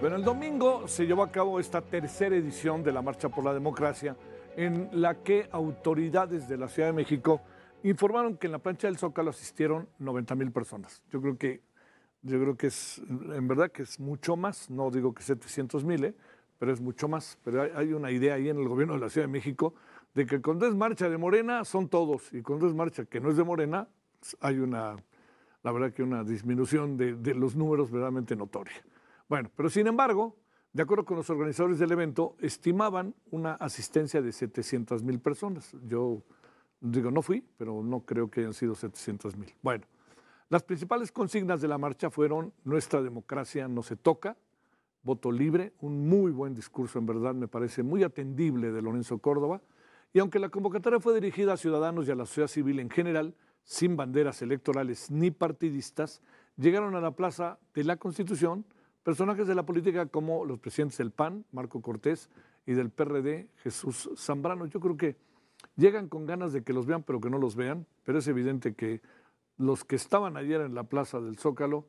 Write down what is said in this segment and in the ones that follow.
Bueno, el domingo se llevó a cabo esta tercera edición de la Marcha por la Democracia, en la que autoridades de la Ciudad de México informaron que en la plancha del Zócalo asistieron 90 mil personas. Yo creo que, yo creo que es, en verdad que es mucho más, no digo que 700 mil, ¿eh? pero es mucho más. Pero hay, una idea ahí en el gobierno de la Ciudad de México de que cuando es marcha de Morena son todos, y cuando es marcha que no es de Morena, pues, hay una, la verdad que una disminución de, de los números verdaderamente notoria. Bueno, pero sin embargo, de acuerdo con los organizadores del evento, estimaban una asistencia de 700 mil personas. Yo digo, no fui, pero no creo que hayan sido 700 mil. Bueno, las principales consignas de la marcha fueron nuestra democracia no se toca, voto libre, un muy buen discurso en verdad, me parece muy atendible de Lorenzo Córdoba, y aunque la convocatoria fue dirigida a ciudadanos y a la sociedad civil en general, sin banderas electorales ni partidistas, llegaron a la Plaza de la Constitución, personajes de la política como los presidentes del PAN, Marco Cortés, y del PRD, Jesús Zambrano. Yo creo que llegan con ganas de que los vean, pero que no los vean, pero es evidente que los que estaban ayer en la plaza del Zócalo,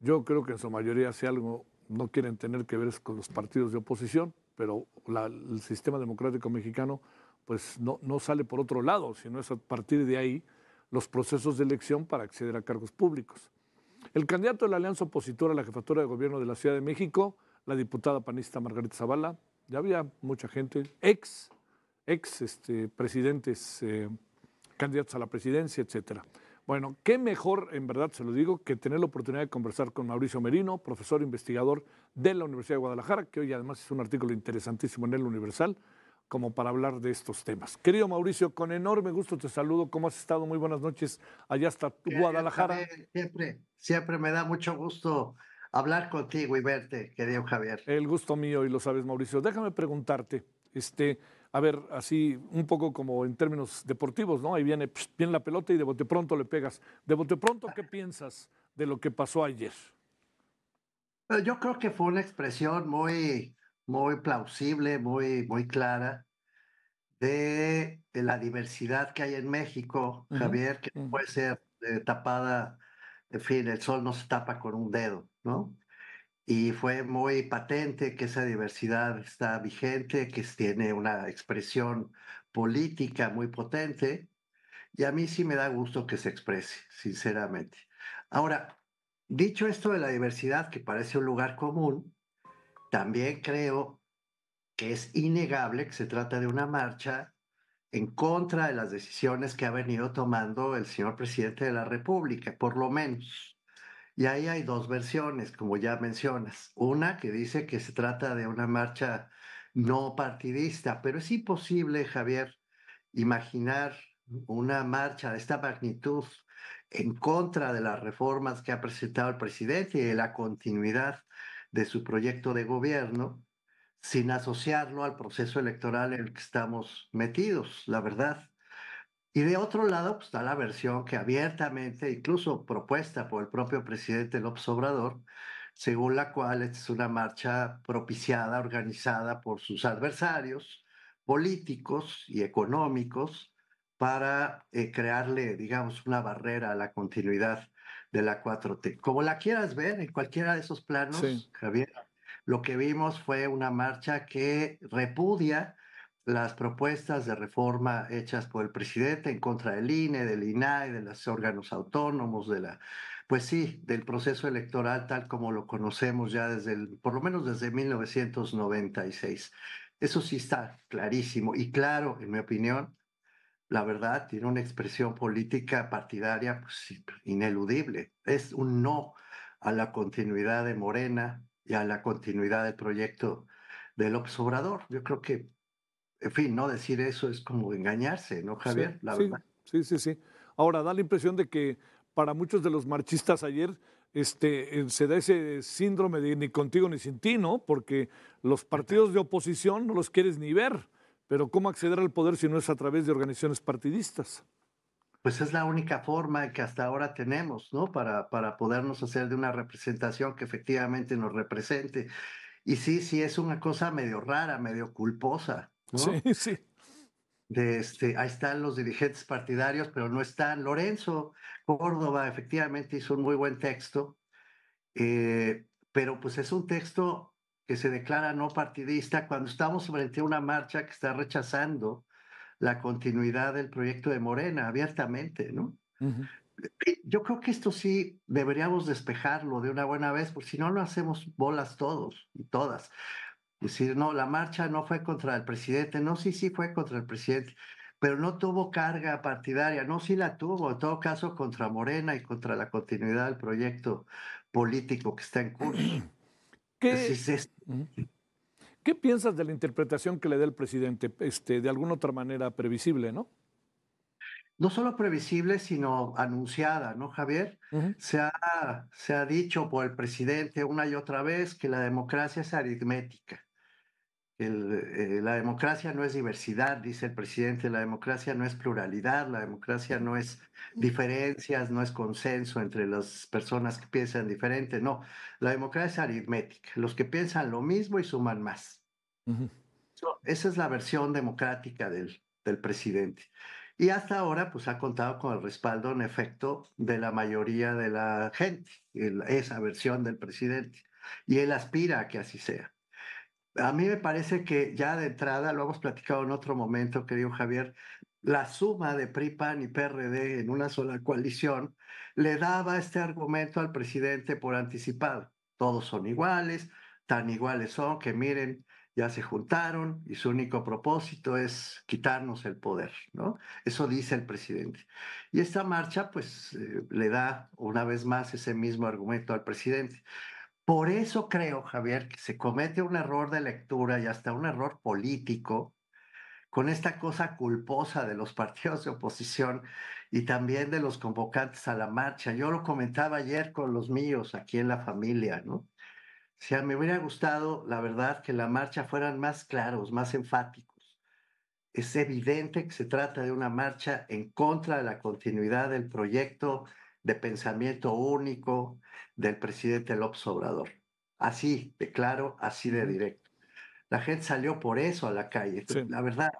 yo creo que en su mayoría, si algo no quieren tener que ver con los partidos de oposición, pero el sistema democrático mexicano pues no, no sale por otro lado, sino es a partir de ahí los procesos de elección para acceder a cargos públicos. El candidato de la alianza opositora a la jefatura de gobierno de la Ciudad de México, la diputada panista Margarita Zavala, ya había mucha gente, ex, ex este, presidentes, eh, candidatos a la presidencia, etcétera. Bueno, qué mejor, en verdad se lo digo, que tener la oportunidad de conversar con Mauricio Merino, profesor e investigador de la Universidad de Guadalajara, que hoy además es un artículo interesantísimo en el Universal, como para hablar de estos temas. Querido Mauricio, con enorme gusto te saludo. ¿Cómo has estado? Muy buenas noches allá hasta Guadalajara. Siempre, siempre me da mucho gusto hablar contigo y verte, querido Javier. El gusto mío, y lo sabes, Mauricio. Déjame preguntarte, este, a ver, así un poco como en términos deportivos, ¿no? Ahí viene, bien la pelota y de bote pronto le pegas. De bote pronto, ¿qué piensas de lo que pasó ayer? Yo creo que fue una expresión muy muy plausible, muy, muy clara de la diversidad que hay en México, Javier, que puede ser eh, tapada, en fin, el sol no se tapa con un dedo, ¿no? Y fue muy patente que esa diversidad está vigente, que tiene una expresión política muy potente, y a mí sí me da gusto que se exprese, sinceramente. Ahora, dicho esto de la diversidad, que parece un lugar común, también creo que es innegable que se trata de una marcha en contra de las decisiones que ha venido tomando el señor presidente de la República, por lo menos. Y ahí hay dos versiones, como ya mencionas. Una que dice que se trata de una marcha no partidista, pero es imposible, Javier, imaginar una marcha de esta magnitud en contra de las reformas que ha presentado el presidente y de la continuidad de su proyecto de gobierno sin asociarlo al proceso electoral en el que estamos metidos, la verdad. Y de otro lado pues, está la versión que abiertamente, incluso propuesta por el propio presidente López Obrador, según la cual es una marcha propiciada, organizada por sus adversarios políticos y económicos para eh, crearle, digamos, una barrera a la continuidad de la 4T. Como la quieras ver, en cualquiera de esos planos, Javier, lo que vimos fue una marcha que repudia las propuestas de reforma hechas por el presidente en contra del INE, del INAI, de los órganos autónomos, de la, pues sí, del proceso electoral tal como lo conocemos ya desde, por lo menos desde 1996. Eso sí está clarísimo y claro, en mi opinión, la verdad, tiene una expresión política partidaria pues, ineludible. Es un no a la continuidad de Morena y a la continuidad del proyecto del Obrador. Yo creo que, en fin, no decir eso es como engañarse, ¿no, Javier? Sí, la Sí, sí, Ahora, da la impresión de que para muchos de los marchistas ayer este, eh, se da ese síndrome de ni contigo ni sin ti, ¿no? Porque los partidos de oposición no los quieres ni ver pero ¿cómo acceder al poder si no es a través de organizaciones partidistas? Pues es la única forma que hasta ahora tenemos, ¿no? Para, para podernos hacer de una representación que efectivamente nos represente. Y sí, sí, es una cosa medio rara, medio culposa, ¿no? Sí, sí. De este, ahí están los dirigentes partidarios, pero no están. Lorenzo Córdoba efectivamente hizo un muy buen texto, eh, pero pues es un texto que se declara no partidista cuando estamos frente a una marcha que está rechazando la continuidad del proyecto de Morena abiertamente, ¿no? Yo creo que esto sí deberíamos despejarlo de una buena vez, porque si no, lo hacemos bolas todos y todas. Decir, no, la marcha no fue contra el presidente, no, sí, sí fue contra el presidente, pero no tuvo carga partidaria, no, sí la tuvo, en todo caso contra Morena y contra la continuidad del proyecto político que está en curso. ¿Qué, piensas de la interpretación que le da el presidente? Este, de alguna otra manera previsible, ¿no? No solo previsible, sino anunciada, ¿no, Javier? se, ha, se ha dicho por el presidente una y otra vez que la democracia es aritmética eh, la democracia no es diversidad, dice el presidente, la democracia no es pluralidad, la democracia no es diferencias, no es consenso entre las personas que piensan diferente, no, la democracia es aritmética, los que piensan lo mismo y suman más. esa es la versión democrática del, del presidente. Y hasta ahora, pues ha contado con el respaldo, en efecto, de la mayoría de la gente, esa versión del presidente. Y él aspira a que así sea a mí me parece que ya de entrada, lo hemos platicado en otro momento, querido Javier, la suma de PrIPAN y PRD en una sola coalición le daba este argumento al presidente por anticipado. Todos son iguales, tan iguales son que miren, ya se juntaron y su único propósito es quitarnos el poder, ¿no? Eso dice el presidente. Y esta marcha pues eh, le da una vez más ese mismo argumento al presidente. Por eso creo, Javier, que se comete un error de lectura y hasta un error político con esta cosa culposa de los partidos de oposición y también de los convocantes a la marcha. Yo lo comentaba ayer con los míos aquí en la familia, ¿no? a me hubiera gustado, la verdad, que la marcha fueran más claros, más enfáticos. Es evidente que se trata de una marcha en contra de la continuidad del proyecto de pensamiento único del presidente López Obrador. Así de claro, así de directo. La gente salió por eso a la calle, la verdad,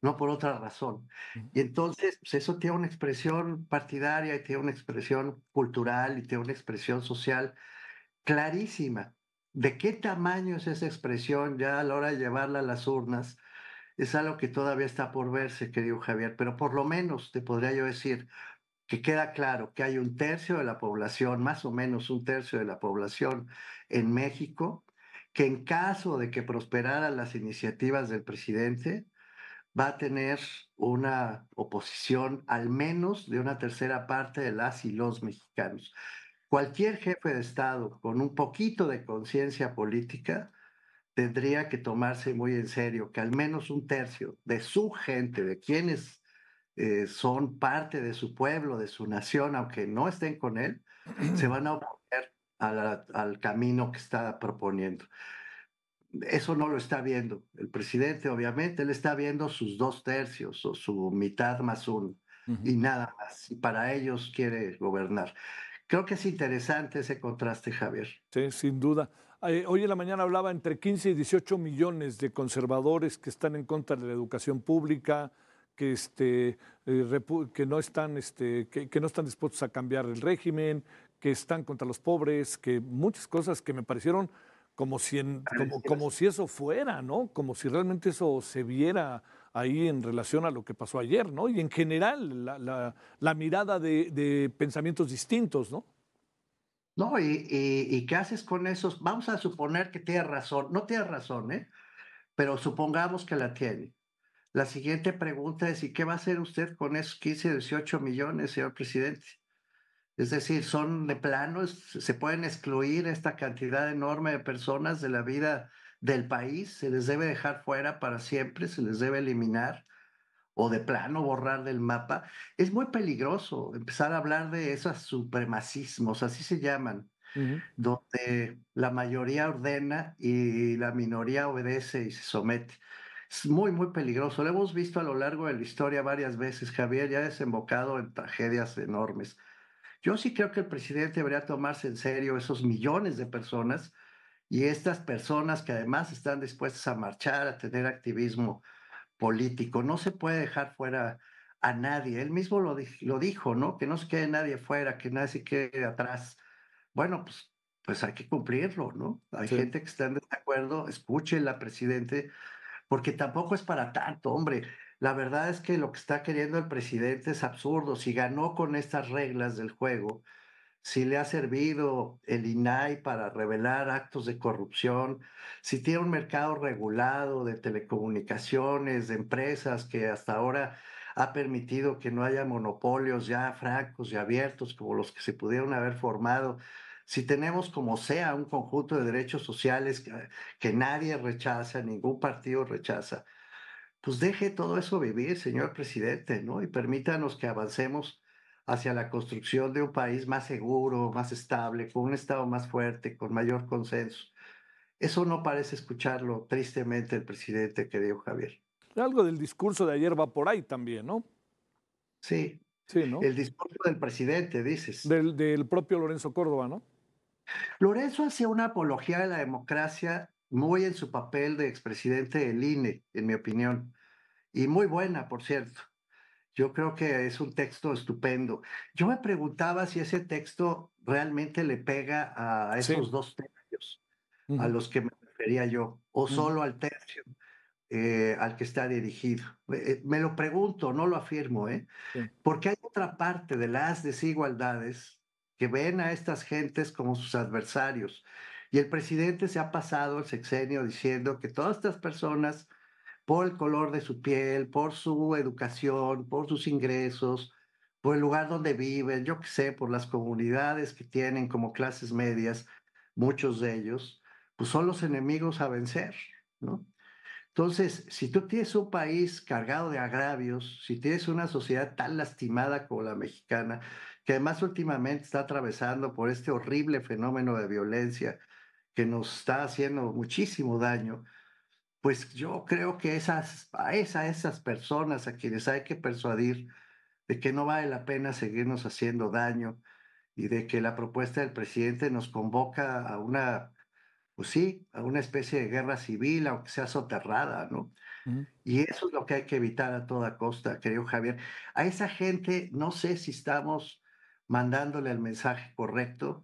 no por otra razón. Y entonces, pues, eso tiene una expresión partidaria y tiene una expresión cultural y tiene una expresión social clarísima. ¿De qué tamaño es esa expresión ya a la hora de llevarla a las urnas? Es algo que todavía está por verse, querido Javier, pero por lo menos te podría yo decir, que queda claro que hay un tercio de la población, más o menos un tercio de la población en México, que en caso de que prosperaran las iniciativas del presidente, va a tener una oposición al menos de una tercera parte de las y los mexicanos. Cualquier jefe de Estado con un poquito de conciencia política tendría que tomarse muy en serio que al menos un tercio de su gente, de quienes eh, son parte de su pueblo, de su nación, aunque no estén con él, se van a oponer al camino que está proponiendo. Eso no lo está viendo el presidente, obviamente, él está viendo sus dos tercios o su mitad más uno y nada más. Y para ellos quiere gobernar. Creo que es interesante ese contraste, Javier. Sí, sin duda. Eh, hoy en la mañana hablaba entre 15 y 18 millones de conservadores que están en contra de la educación pública, que, este, eh, que, no están, este, que, no están dispuestos a cambiar el régimen, que están contra los pobres, que muchas cosas que me parecieron como si, como, si eso fuera, ¿no? Como si realmente eso se viera ahí en relación a lo que pasó ayer, ¿no? Y en general, la, mirada de, pensamientos distintos, ¿no? No, y, y, qué haces con esos? Vamos a suponer que tiene razón, no tiene razón, ¿eh? Pero supongamos que la tiene. La siguiente pregunta es, ¿y qué va a hacer usted con esos 15, 18 millones, señor presidente? Es decir, son de plano, se pueden excluir esta cantidad enorme de personas de la vida del país, se les debe dejar fuera para siempre, se les debe eliminar o de plano borrar del mapa. Es muy peligroso empezar a hablar de esos supremacismos, así se llaman, donde la mayoría ordena y la minoría obedece y se somete muy, muy peligroso. Lo hemos visto a lo largo de la historia varias veces, Javier, ya desembocado en tragedias enormes. Yo sí creo que el presidente debería tomarse en serio esos millones de personas y estas personas que además están dispuestas a marchar, a tener activismo político. No se puede dejar fuera a nadie. Él mismo lo, dijo, ¿no? Que no se quede nadie fuera, que nadie se quede atrás. Bueno, pues, pues hay que cumplirlo, ¿no? Hay gente que está en desacuerdo, Escuche la presidente, porque tampoco es para tanto, hombre. La verdad es que lo que está queriendo el presidente es absurdo. Si ganó con estas reglas del juego, si le ha servido el INAI para revelar actos de corrupción, si tiene un mercado regulado de telecomunicaciones, de empresas que hasta ahora ha permitido que no haya monopolios ya francos y abiertos como los que se pudieron haber formado si tenemos como sea un conjunto de derechos sociales eh, que, nadie rechaza, ningún partido rechaza, pues deje todo eso vivir, señor presidente, ¿no? Y permítanos que avancemos hacia la construcción de un país más seguro, más estable, con un Estado más fuerte, con mayor consenso. Eso no parece escucharlo tristemente el presidente, querido Javier. Algo del discurso de ayer va por ahí también, ¿no? Sí. Sí, ¿no? El discurso del presidente, dices. Del, del propio Lorenzo Córdoba, ¿no? Lorenzo hacía una apología de la democracia muy en su papel de expresidente del INE, en mi opinión, y muy buena, por cierto. Yo creo que es un texto estupendo. Yo me preguntaba si ese texto realmente le pega a esos dos tercios a los que me refería yo, o solo al tercio eh, al que está dirigido. Eh, me lo pregunto, no lo afirmo, ¿eh? Porque hay otra parte de las desigualdades que ven a estas gentes como sus adversarios. Y el presidente se ha pasado el sexenio diciendo que todas estas personas, por el color de su piel, por su educación, por sus ingresos, por el lugar donde viven, yo qué sé, por las comunidades que tienen como clases medias, muchos de ellos, pues son los enemigos a vencer, ¿no? Entonces, si tú tienes un país cargado de agravios, si tienes una sociedad tan lastimada como la mexicana, que además últimamente está atravesando por este horrible fenómeno de violencia que nos está haciendo muchísimo daño, pues yo creo que esas, a esas personas a quienes hay que persuadir de que no vale la pena seguirnos haciendo daño y de que la propuesta del presidente nos convoca a una pues sí, a una especie de guerra civil, aunque sea soterrada, ¿no? Y eso es lo que hay que evitar a toda costa, creo Javier. A esa gente no sé si estamos mandándole el mensaje correcto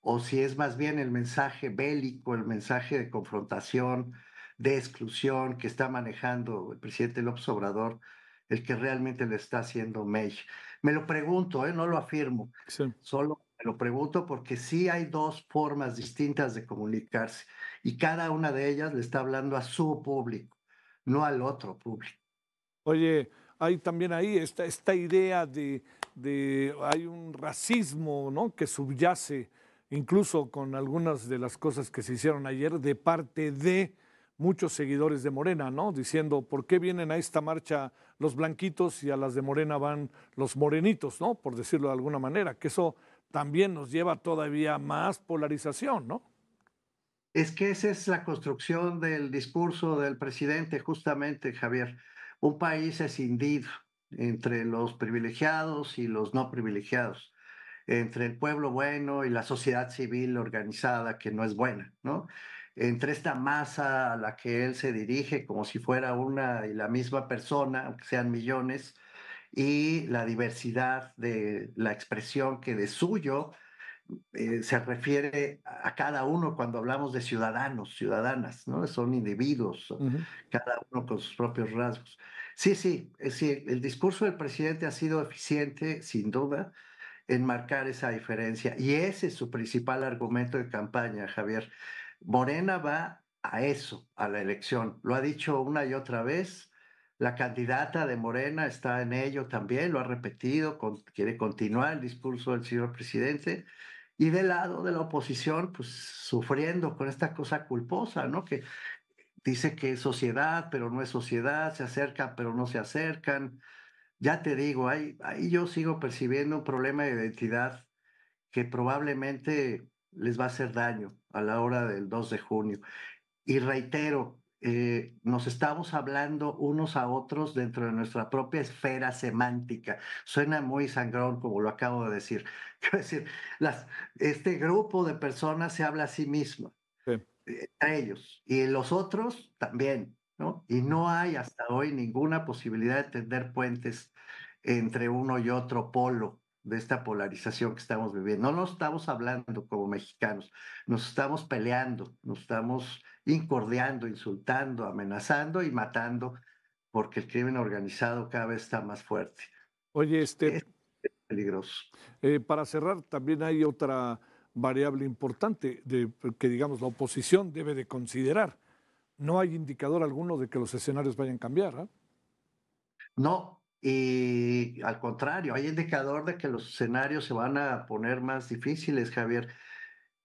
o si es más bien el mensaje bélico, el mensaje de confrontación, de exclusión que está manejando el presidente López Obrador, el que realmente le está haciendo May. Me lo pregunto, ¿eh? no lo afirmo. Solo lo pregunto porque sí hay dos formas distintas de comunicarse y cada una de ellas le está hablando a su público, no al otro público. Oye, hay también ahí esta, esta idea de, de hay un racismo ¿no? que subyace incluso con algunas de las cosas que se hicieron ayer de parte de muchos seguidores de Morena, ¿no? Diciendo, ¿por qué vienen a esta marcha los blanquitos y a las de Morena van los morenitos, ¿no? Por decirlo de alguna manera, que eso también nos lleva todavía más polarización, ¿no? Es que esa es la construcción del discurso del presidente, justamente, Javier. Un país escindido entre los privilegiados y los no privilegiados, entre el pueblo bueno y la sociedad civil organizada que no es buena, ¿no? Entre esta masa a la que él se dirige como si fuera una y la misma persona, aunque sean millones, y la diversidad de la expresión que de suyo eh, se refiere a cada uno cuando hablamos de ciudadanos, ciudadanas, ¿no? Son individuos, cada uno con sus propios rasgos. Sí, sí, es el discurso del presidente ha sido eficiente, sin duda, en marcar esa diferencia. Y ese es su principal argumento de campaña, Javier. Morena va a eso, a la elección. Lo ha dicho una y otra vez, la candidata de Morena está en ello también, lo ha repetido, quiere continuar el discurso del señor presidente. Y del lado de la oposición, pues sufriendo con esta cosa culposa, ¿no? Que dice que es sociedad, pero no es sociedad, se acerca pero no se acercan. Ya te digo, ahí, ahí yo sigo percibiendo un problema de identidad que probablemente les va a hacer daño a la hora del 2 de junio. Y reitero, eh, nos estamos hablando unos a otros dentro de nuestra propia esfera semántica. Suena muy sangrón, como lo acabo de decir. Quiero decir, este grupo de personas se habla a sí misma, eh, entre ellos, y los otros también, ¿no? Y no hay hasta hoy ninguna posibilidad de tender puentes entre uno y otro polo de esta polarización que estamos viviendo. No nos estamos hablando como mexicanos, nos estamos peleando, nos estamos incordiando, insultando, amenazando y matando porque el crimen organizado cada vez está más fuerte. Oye, este... peligroso. Eh, para cerrar, también hay otra variable importante que, digamos, la oposición debe de considerar. No hay indicador alguno de que los escenarios vayan a cambiar. ¿ah? No, y al contrario, hay indicador de que los escenarios se van a poner más difíciles, Javier.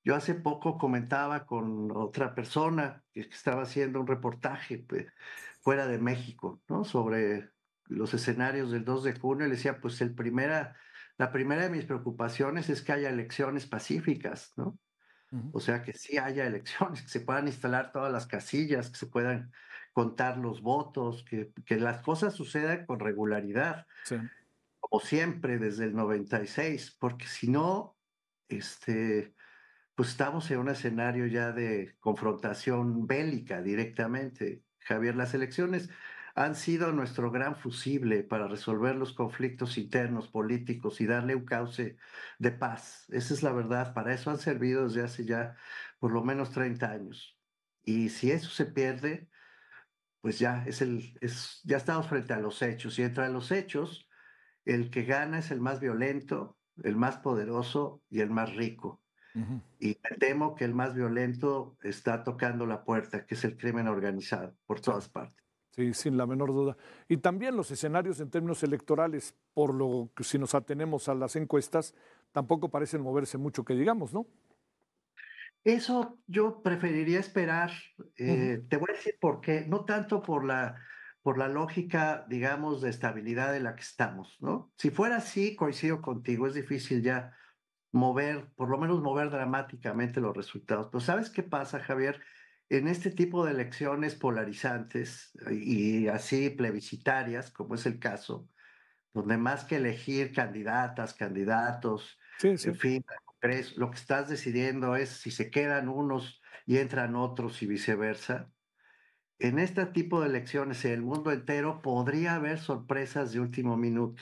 Yo hace poco comentaba con otra persona que estaba haciendo un reportaje pues, fuera de México, ¿no? Sobre los escenarios del 2 de junio y le decía, pues el primera, la primera de mis preocupaciones es que haya elecciones pacíficas, ¿no? O sea, que sí haya elecciones, que se puedan instalar todas las casillas, que se puedan contar los votos, que, que las cosas sucedan con regularidad, sí. como siempre desde el 96, porque si no, este, pues estamos en un escenario ya de confrontación bélica directamente. Javier, las elecciones han sido nuestro gran fusible para resolver los conflictos internos políticos y darle un cauce de paz. Esa es la verdad, para eso han servido desde hace ya por lo menos 30 años. Y si eso se pierde, pues ya es el, es, ya estamos frente a los hechos. Y entre los hechos, el que gana es el más violento, el más poderoso y el más rico. Y temo que el más violento está tocando la puerta, que es el crimen organizado, por todas partes. Sí, sin la menor duda. Y también los escenarios en términos electorales, por lo que si nos atenemos a las encuestas, tampoco parecen moverse mucho que digamos, ¿no? Eso yo preferiría esperar. Eh, te voy a decir por qué. No tanto por la, por la lógica, digamos, de estabilidad de la que estamos, ¿no? Si fuera así, coincido contigo, es difícil ya mover, por lo menos mover dramáticamente los resultados. Pero ¿sabes qué pasa, Javier? En este tipo de elecciones polarizantes y así plebiscitarias, como es el caso, donde más que elegir candidatas, candidatos, en fin, lo que estás decidiendo es si se quedan unos y entran otros y viceversa. En este tipo de elecciones en el mundo entero podría haber sorpresas de último minuto.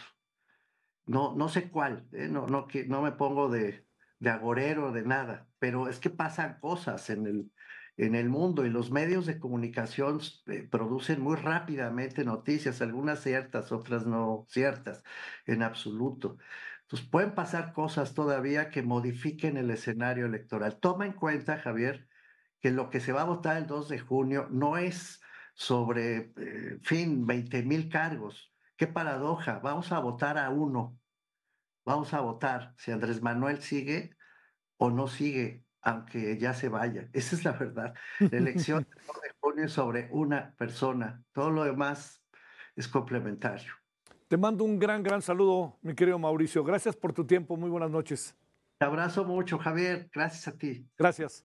No, no sé cuál, ¿eh? no, no, no me pongo de, de agorero, de nada, pero es que pasan cosas en el, en el mundo y los medios de comunicación eh, producen muy rápidamente noticias, algunas ciertas, otras no ciertas, en absoluto pues pueden pasar cosas todavía que modifiquen el escenario electoral. Toma en cuenta, Javier, que lo que se va a votar el 2 de junio no es sobre, eh, fin, 20 mil cargos. Qué paradoja, vamos a votar a uno. Vamos a votar si Andrés Manuel sigue o no sigue, aunque ya se vaya. Esa es la verdad. La elección del 2 de junio es sobre una persona. Todo lo demás es complementario. Te mando un gran, gran saludo, mi querido Mauricio. Gracias por tu tiempo. Muy buenas noches. Te abrazo mucho, Javier. Gracias a ti. Gracias.